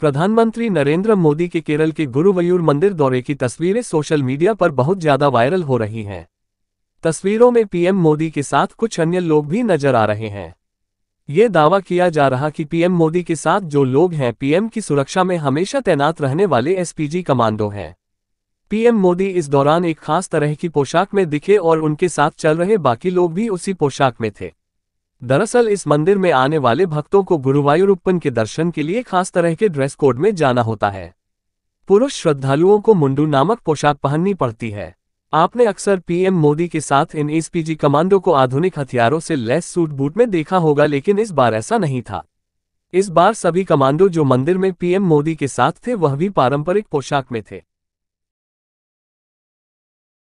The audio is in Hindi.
प्रधानमंत्री नरेंद्र मोदी के केरल के गुरुवयूर मंदिर दौरे की तस्वीरें सोशल मीडिया पर बहुत ज्यादा वायरल हो रही हैं तस्वीरों में पीएम मोदी के साथ कुछ अन्य लोग भी नजर आ रहे हैं ये दावा किया जा रहा कि पीएम मोदी के साथ जो लोग हैं पीएम की सुरक्षा में हमेशा तैनात रहने वाले एसपीजी कमांडो हैं पीएम मोदी इस दौरान एक खास तरह की पोशाक में दिखे और उनके साथ चल रहे बाकी लोग भी उसी पोशाक में थे दरअसल इस मंदिर में आने वाले भक्तों को गुरुवायूरप्पन के दर्शन के लिए खास तरह के ड्रेस कोड में जाना होता है पुरुष श्रद्धालुओं को मुंडू नामक पोशाक पहननी पड़ती है आपने अक्सर पीएम मोदी के साथ इन एसपीजी कमांडो को आधुनिक हथियारों से लेस सूट बूट में देखा होगा लेकिन इस बार ऐसा नहीं था इस बार सभी कमांडो जो मंदिर में पीएम मोदी के साथ थे वह भी पारंपरिक पोशाक में थे